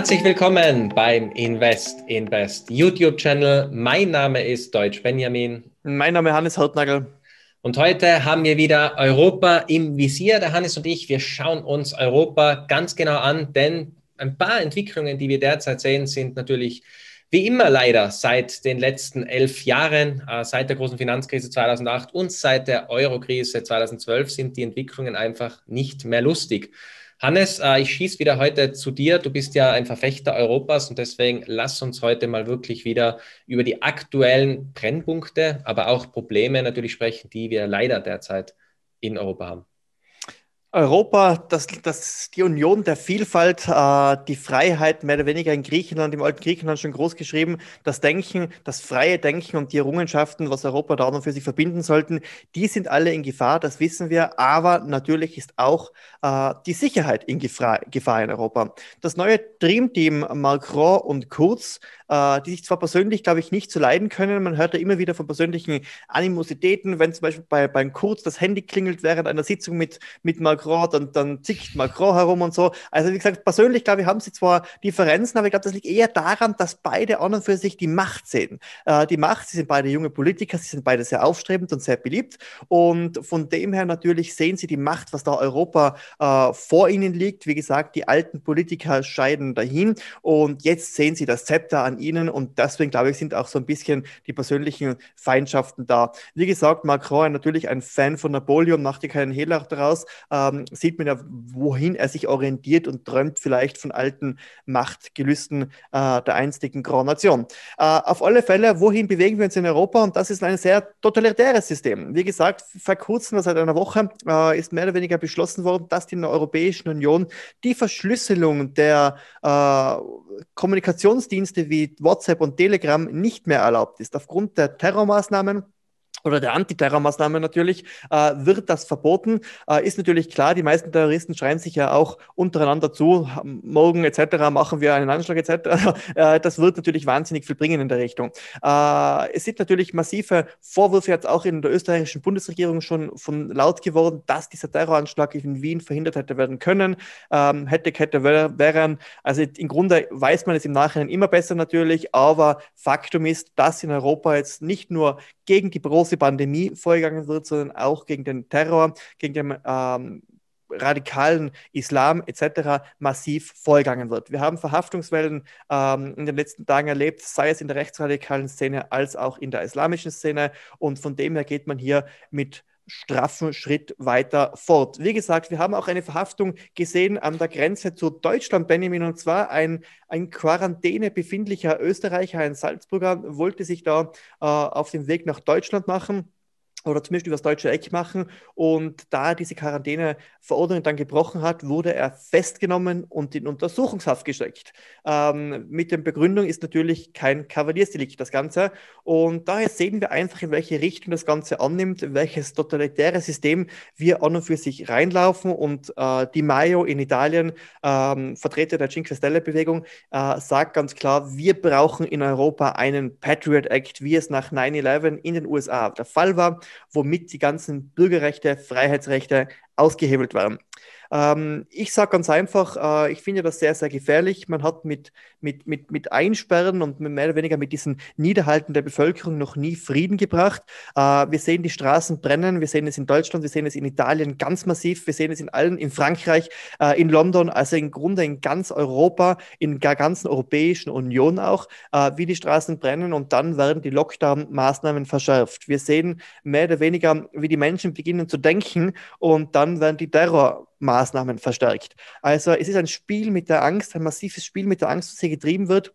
Herzlich willkommen beim Invest Invest YouTube-Channel. Mein Name ist Deutsch Benjamin. Mein Name ist Hannes Hartnagel. Und heute haben wir wieder Europa im Visier. Der Hannes und ich, wir schauen uns Europa ganz genau an, denn ein paar Entwicklungen, die wir derzeit sehen, sind natürlich wie immer leider seit den letzten elf Jahren, äh, seit der großen Finanzkrise 2008 und seit der Eurokrise 2012 sind die Entwicklungen einfach nicht mehr lustig. Hannes, äh, ich schieße wieder heute zu dir. Du bist ja ein Verfechter Europas und deswegen lass uns heute mal wirklich wieder über die aktuellen Brennpunkte, aber auch Probleme natürlich sprechen, die wir leider derzeit in Europa haben. Europa, das, das, die Union der Vielfalt, äh, die Freiheit mehr oder weniger in Griechenland, im alten Griechenland schon groß geschrieben, das Denken, das freie Denken und die Errungenschaften, was Europa da noch für sich verbinden sollten, die sind alle in Gefahr, das wissen wir. Aber natürlich ist auch äh, die Sicherheit in Gefahr, Gefahr in Europa. Das neue Dreamteam Macron und Kurz, äh, die sich zwar persönlich, glaube ich, nicht zu leiden können, man hört ja immer wieder von persönlichen Animositäten, wenn zum Beispiel bei, beim Kurz das Handy klingelt während einer Sitzung mit, mit Macron, Macron, dann, dann zickt Macron herum und so. Also wie gesagt, persönlich glaube ich, haben sie zwar Differenzen, aber ich glaube, das liegt eher daran, dass beide an und für sich die Macht sehen. Äh, die Macht, sie sind beide junge Politiker, sie sind beide sehr aufstrebend und sehr beliebt und von dem her natürlich sehen sie die Macht, was da Europa äh, vor ihnen liegt. Wie gesagt, die alten Politiker scheiden dahin und jetzt sehen sie das Zepter an ihnen und deswegen glaube ich, sind auch so ein bisschen die persönlichen Feindschaften da. Wie gesagt, Macron natürlich ein Fan von Napoleon, macht hier keinen Hehler daraus. Äh, ähm, sieht man ja, wohin er sich orientiert und träumt vielleicht von alten Machtgelüsten äh, der einstigen Graunation. Äh, auf alle Fälle, wohin bewegen wir uns in Europa? Und das ist ein sehr totalitäres System. Wie gesagt, vor kurzem, seit einer Woche, äh, ist mehr oder weniger beschlossen worden, dass die in der Europäischen Union die Verschlüsselung der äh, Kommunikationsdienste wie WhatsApp und Telegram nicht mehr erlaubt ist. Aufgrund der Terrormaßnahmen oder der Antiterrormaßnahme natürlich, äh, wird das verboten. Äh, ist natürlich klar, die meisten Terroristen schreien sich ja auch untereinander zu, hm, morgen etc. machen wir einen Anschlag etc. Äh, das wird natürlich wahnsinnig viel bringen in der Richtung. Äh, es sind natürlich massive Vorwürfe jetzt auch in der österreichischen Bundesregierung schon von laut geworden, dass dieser Terroranschlag in Wien verhindert hätte werden können. Ähm, hätte, hätte, wären. Also im Grunde weiß man es im Nachhinein immer besser natürlich, aber Faktum ist, dass in Europa jetzt nicht nur gegen die Büros ganze Pandemie vorgegangen wird, sondern auch gegen den Terror, gegen den ähm, radikalen Islam etc. massiv vorgegangen wird. Wir haben Verhaftungswellen ähm, in den letzten Tagen erlebt, sei es in der rechtsradikalen Szene als auch in der islamischen Szene. Und von dem her geht man hier mit straffen Schritt weiter fort. Wie gesagt, wir haben auch eine Verhaftung gesehen an der Grenze zu Deutschland, Benjamin, und zwar ein, ein Quarantäne befindlicher Österreicher, ein Salzburger, wollte sich da äh, auf den Weg nach Deutschland machen oder zumindest über das deutsche Eck machen. Und da er diese Quarantäneverordnung dann gebrochen hat, wurde er festgenommen und in Untersuchungshaft gesteckt. Ähm, mit der Begründung ist natürlich kein Kavaliersdelikt das Ganze. Und daher sehen wir einfach, in welche Richtung das Ganze annimmt, welches totalitäre System wir an und für sich reinlaufen. Und äh, Di Maio in Italien, ähm, Vertreter der Cinque Stelle-Bewegung, äh, sagt ganz klar, wir brauchen in Europa einen Patriot Act, wie es nach 9-11 in den USA der Fall war womit die ganzen Bürgerrechte, Freiheitsrechte ausgehebelt waren. Ähm, ich sage ganz einfach, äh, ich finde das sehr, sehr gefährlich. Man hat mit, mit, mit, mit Einsperren und mehr oder weniger mit diesem Niederhalten der Bevölkerung noch nie Frieden gebracht. Äh, wir sehen die Straßen brennen, wir sehen es in Deutschland, wir sehen es in Italien ganz massiv, wir sehen es in allen, in Frankreich, äh, in London, also im Grunde in ganz Europa, in der ganzen Europäischen Union auch, äh, wie die Straßen brennen und dann werden die Lockdown-Maßnahmen verschärft. Wir sehen mehr oder weniger, wie die Menschen beginnen zu denken und dann werden die Terror Maßnahmen verstärkt. Also es ist ein Spiel mit der Angst, ein massives Spiel mit der Angst, das hier getrieben wird.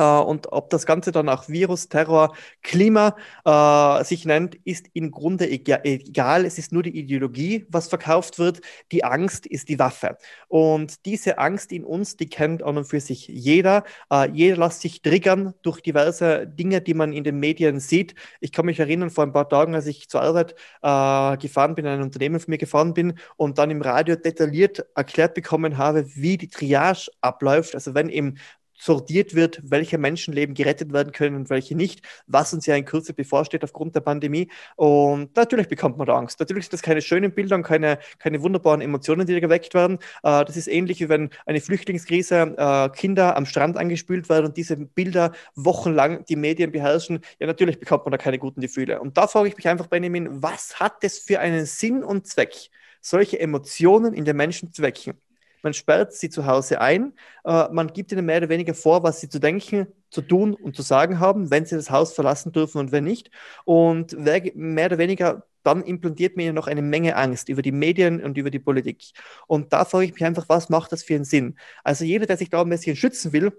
Äh, und ob das Ganze dann auch Virus, Terror, Klima äh, sich nennt, ist im Grunde egal. Es ist nur die Ideologie, was verkauft wird. Die Angst ist die Waffe. Und diese Angst in uns, die kennt an und für sich jeder. Äh, jeder lässt sich triggern durch diverse Dinge, die man in den Medien sieht. Ich kann mich erinnern, vor ein paar Tagen, als ich zur Arbeit äh, gefahren bin, ein Unternehmen von mir gefahren bin und dann im Radio detailliert erklärt bekommen habe, wie die Triage abläuft. Also wenn im sortiert wird, welche Menschenleben gerettet werden können und welche nicht, was uns ja in Kürze bevorsteht aufgrund der Pandemie. Und natürlich bekommt man da Angst. Natürlich sind das keine schönen Bilder und keine, keine wunderbaren Emotionen, die da geweckt werden. Äh, das ist ähnlich wie wenn eine Flüchtlingskrise äh, Kinder am Strand angespült werden und diese Bilder wochenlang die Medien beherrschen. Ja, natürlich bekommt man da keine guten Gefühle. Und da frage ich mich einfach, Benjamin, was hat es für einen Sinn und Zweck, solche Emotionen in den Menschen zu wecken? man sperrt sie zu Hause ein, äh, man gibt ihnen mehr oder weniger vor, was sie zu denken, zu tun und zu sagen haben, wenn sie das Haus verlassen dürfen und wenn nicht. Und mehr oder weniger dann implantiert man ihnen noch eine Menge Angst über die Medien und über die Politik. Und da frage ich mich einfach, was macht das für einen Sinn? Also jeder, der sich da ein bisschen schützen will,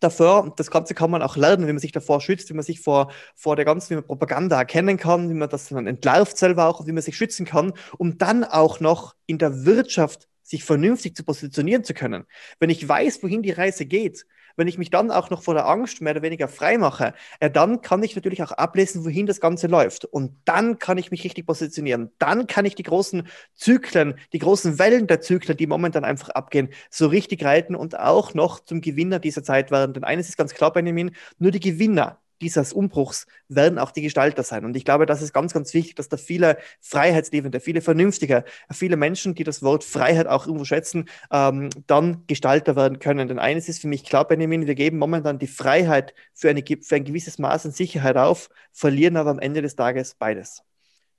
davor, das Ganze kann man auch lernen, wie man sich davor schützt, wie man sich vor, vor der ganzen Propaganda erkennen kann, wie man das dann entlarvt selber auch, wie man sich schützen kann, um dann auch noch in der Wirtschaft sich vernünftig zu positionieren zu können, wenn ich weiß, wohin die Reise geht, wenn ich mich dann auch noch vor der Angst mehr oder weniger frei mache, äh, dann kann ich natürlich auch ablesen, wohin das Ganze läuft. Und dann kann ich mich richtig positionieren. Dann kann ich die großen Zyklen, die großen Wellen der Zyklen, die momentan einfach abgehen, so richtig reiten und auch noch zum Gewinner dieser Zeit werden. Denn eines ist ganz klar, Benjamin, nur die Gewinner dieses Umbruchs werden auch die Gestalter sein. Und ich glaube, das ist ganz, ganz wichtig, dass da viele Freiheitsliebende, viele Vernünftige, viele Menschen, die das Wort Freiheit auch irgendwo schätzen, ähm, dann Gestalter werden können. Denn eines ist für mich klar, Benjamin, wir geben momentan die Freiheit für, eine, für ein gewisses Maß an Sicherheit auf, verlieren aber am Ende des Tages beides.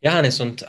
Ja, Hannes, und äh,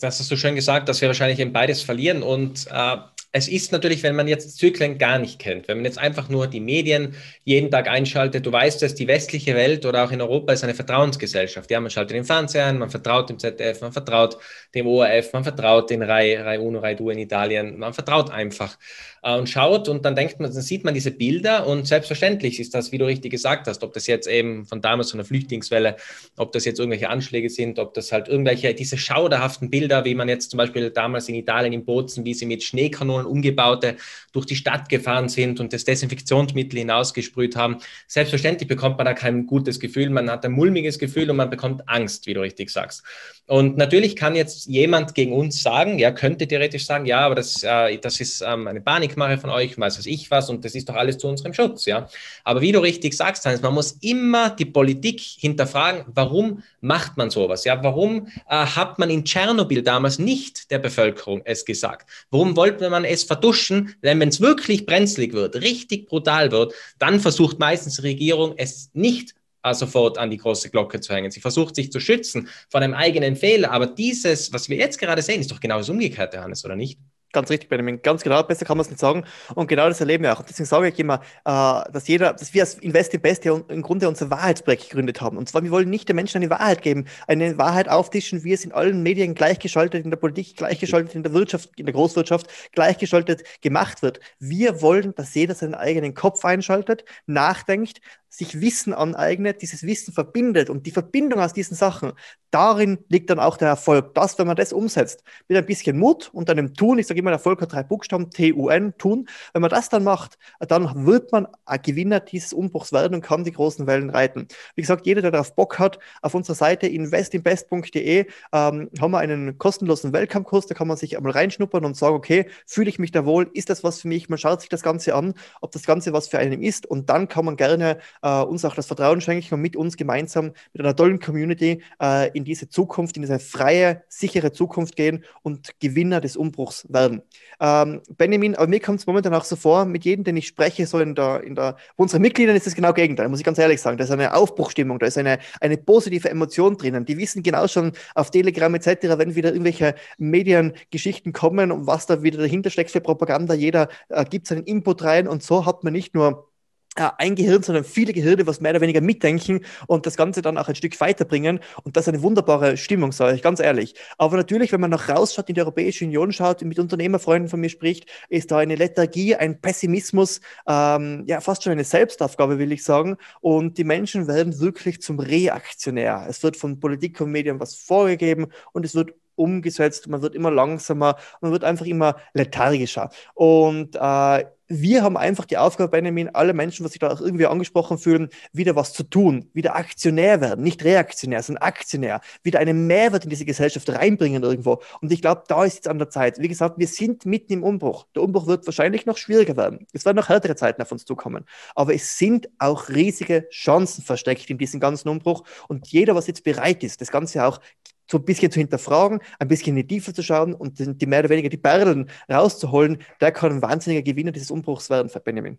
das hast du schön gesagt, dass wir wahrscheinlich eben beides verlieren. Und äh, es ist natürlich, wenn man jetzt Zyklen gar nicht kennt, wenn man jetzt einfach nur die Medien jeden Tag einschaltet, du weißt, dass die westliche Welt oder auch in Europa ist eine Vertrauensgesellschaft. Ja, man schaltet den Fernseher ein, man vertraut dem ZDF, man vertraut dem ORF, man vertraut den Rai, Rai Uno, Rai Du in Italien, man vertraut einfach äh, und schaut und dann denkt man, dann sieht man diese Bilder und selbstverständlich ist das, wie du richtig gesagt hast, ob das jetzt eben von damals so einer Flüchtlingswelle, ob das jetzt irgendwelche Anschläge sind, ob das halt irgendwelche, diese schauderhaften Bilder, wie man jetzt zum Beispiel damals in Italien in Bozen, wie sie mit Schneekanonen dann umgebaute, durch die Stadt gefahren sind und das Desinfektionsmittel hinausgesprüht haben. Selbstverständlich bekommt man da kein gutes Gefühl, man hat ein mulmiges Gefühl und man bekommt Angst, wie du richtig sagst. Und natürlich kann jetzt jemand gegen uns sagen, ja, könnte theoretisch sagen, ja, aber das, äh, das ist ähm, eine Panikmache von euch, weiß was ich was und das ist doch alles zu unserem Schutz, ja. Aber wie du richtig sagst, Hans, man muss immer die Politik hinterfragen, warum macht man sowas, ja, warum äh, hat man in Tschernobyl damals nicht der Bevölkerung es gesagt? Warum wollte man es es verduschen, denn wenn es wirklich brenzlig wird, richtig brutal wird, dann versucht meistens die Regierung es nicht äh, sofort an die große Glocke zu hängen. Sie versucht sich zu schützen vor einem eigenen Fehler. Aber dieses, was wir jetzt gerade sehen, ist doch genau das Umgekehrte, Hannes, oder nicht? ganz richtig, Benjamin. Ganz genau, besser kann man es nicht sagen. Und genau das erleben wir auch. Und deswegen sage ich immer, äh, dass jeder, dass wir als Invest in Best im Grunde unser Wahrheitsprojekt gegründet haben. Und zwar, wir wollen nicht den Menschen eine Wahrheit geben, eine Wahrheit auftischen. wie es in allen Medien gleichgeschaltet, in der Politik gleichgeschaltet, in der Wirtschaft, in der Großwirtschaft gleichgeschaltet gemacht wird. Wir wollen, dass jeder seinen eigenen Kopf einschaltet, nachdenkt, sich Wissen aneignet, dieses Wissen verbindet und die Verbindung aus diesen Sachen, darin liegt dann auch der Erfolg. Das, wenn man das umsetzt, mit ein bisschen Mut und einem Tun, ich sage immer, Erfolg hat drei Buchstaben, T-U-N, Tun, wenn man das dann macht, dann wird man ein Gewinner dieses Umbruchs werden und kann die großen Wellen reiten. Wie gesagt, jeder, der darauf Bock hat, auf unserer Seite investinbest.de ähm, haben wir einen kostenlosen Welcome-Kurs, da kann man sich einmal reinschnuppern und sagen, okay, fühle ich mich da wohl, ist das was für mich, man schaut sich das Ganze an, ob das Ganze was für einen ist und dann kann man gerne äh, uns auch das Vertrauen schenken und mit uns gemeinsam mit einer tollen Community äh, in diese Zukunft, in diese freie, sichere Zukunft gehen und Gewinner des Umbruchs werden. Ähm, Benjamin, aber mir kommt es momentan auch so vor, mit jedem, den ich spreche, so in der, in der, unsere Mitgliedern ist das genau Gegenteil, muss ich ganz ehrlich sagen. Da ist eine Aufbruchstimmung, da ist eine, eine positive Emotion drinnen. Die wissen genau schon auf Telegram etc., wenn wieder irgendwelche Mediengeschichten kommen und was da wieder dahinter steckt für Propaganda, jeder äh, gibt seinen Input rein und so hat man nicht nur äh, ein Gehirn, sondern viele Gehirne, was mehr oder weniger mitdenken und das Ganze dann auch ein Stück weiterbringen. Und das ist eine wunderbare Stimmung, sage ich ganz ehrlich. Aber natürlich, wenn man noch rausschaut, in die Europäische Union schaut, mit Unternehmerfreunden von mir spricht, ist da eine Lethargie, ein Pessimismus, ähm, ja, fast schon eine Selbstaufgabe, will ich sagen. Und die Menschen werden wirklich zum Reaktionär. Es wird von Politik und Medien was vorgegeben und es wird umgesetzt, man wird immer langsamer, man wird einfach immer lethargischer. Und äh, wir haben einfach die Aufgabe, Benjamin, alle Menschen, was sich da auch irgendwie angesprochen fühlen, wieder was zu tun, wieder Aktionär werden, nicht reaktionär, sondern Aktionär, wieder einen Mehrwert in diese Gesellschaft reinbringen irgendwo. Und ich glaube, da ist jetzt an der Zeit. Wie gesagt, wir sind mitten im Umbruch. Der Umbruch wird wahrscheinlich noch schwieriger werden. Es werden noch härtere Zeiten auf uns zukommen. Aber es sind auch riesige Chancen versteckt in diesem ganzen Umbruch. Und jeder, was jetzt bereit ist, das Ganze auch so ein bisschen zu hinterfragen, ein bisschen in die Tiefe zu schauen und die mehr oder weniger die Perlen rauszuholen, der kann ein wahnsinniger Gewinner dieses Umbruchs werden, Benjamin.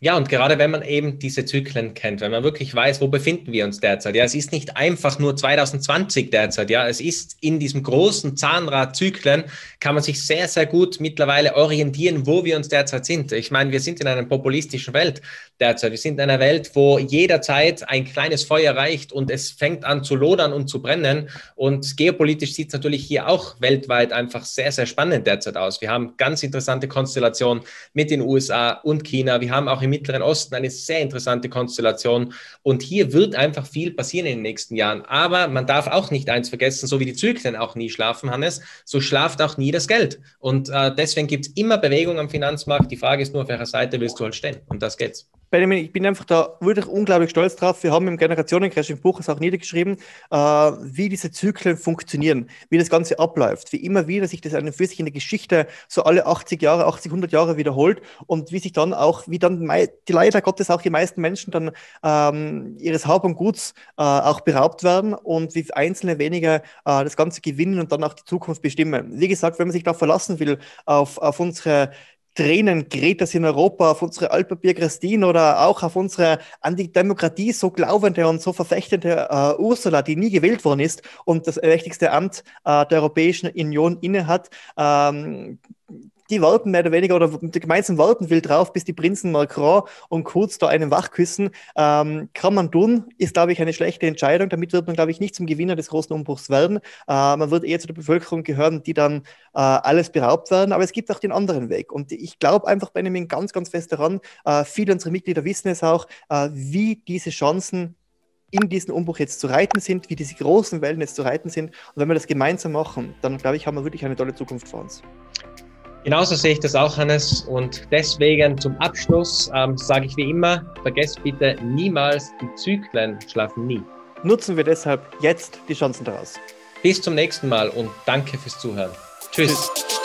Ja, und gerade wenn man eben diese Zyklen kennt, wenn man wirklich weiß, wo befinden wir uns derzeit. Ja, es ist nicht einfach nur 2020 derzeit. Ja, es ist in diesem großen Zahnrad Zyklen kann man sich sehr, sehr gut mittlerweile orientieren, wo wir uns derzeit sind. Ich meine, wir sind in einer populistischen Welt derzeit. Wir sind in einer Welt, wo jederzeit ein kleines Feuer reicht und es fängt an zu lodern und zu brennen. Und geopolitisch sieht es natürlich hier auch weltweit einfach sehr, sehr spannend derzeit aus. Wir haben ganz interessante Konstellationen mit den USA und China. Wir haben auch im Mittleren Osten eine sehr interessante Konstellation. Und hier wird einfach viel passieren in den nächsten Jahren. Aber man darf auch nicht eins vergessen, so wie die Zyklen auch nie schlafen, Hannes, so schlaft auch nie das Geld. Und äh, deswegen gibt es immer Bewegung am Finanzmarkt. Die Frage ist nur, auf welcher Seite willst du halt stehen? Und das geht's. Benjamin, ich bin einfach da wirklich unglaublich stolz drauf. Wir haben im Generationencrash im Buch es auch niedergeschrieben, äh, wie diese Zyklen funktionieren, wie das Ganze abläuft, wie immer wieder sich das für sich in der Geschichte so alle 80 Jahre, 80, 100 Jahre wiederholt und wie sich dann auch, wie dann die leider Gottes auch die meisten Menschen dann ähm, ihres Hab und Guts äh, auch beraubt werden und wie einzelne weniger äh, das Ganze gewinnen und dann auch die Zukunft bestimmen. Wie gesagt, wenn man sich da verlassen will auf, auf unsere Tränen gerät, dass in Europa auf unsere Altpapier Christine oder auch auf unsere an die Demokratie so glaubende und so verfechtende äh, Ursula, die nie gewählt worden ist und das mächtigste Amt äh, der Europäischen Union innehat, ähm, die warten mehr oder weniger oder gemeinsam warten will drauf, bis die Prinzen Macron und Kurz da einen wachküssen. Ähm, kann man tun, ist, glaube ich, eine schlechte Entscheidung. Damit wird man, glaube ich, nicht zum Gewinner des großen Umbruchs werden. Äh, man wird eher zu der Bevölkerung gehören, die dann äh, alles beraubt werden. Aber es gibt auch den anderen Weg. Und ich glaube einfach, Benjamin, ganz, ganz fest daran, äh, viele unserer Mitglieder wissen es auch, äh, wie diese Chancen in diesen Umbruch jetzt zu reiten sind, wie diese großen Wellen jetzt zu reiten sind. Und wenn wir das gemeinsam machen, dann glaube ich, haben wir wirklich eine tolle Zukunft vor uns. Genauso sehe ich das auch, Hannes. Und deswegen zum Abschluss ähm, sage ich wie immer, vergesst bitte niemals, die Zyklen schlafen nie. Nutzen wir deshalb jetzt die Chancen daraus. Bis zum nächsten Mal und danke fürs Zuhören. Tschüss. Tschüss.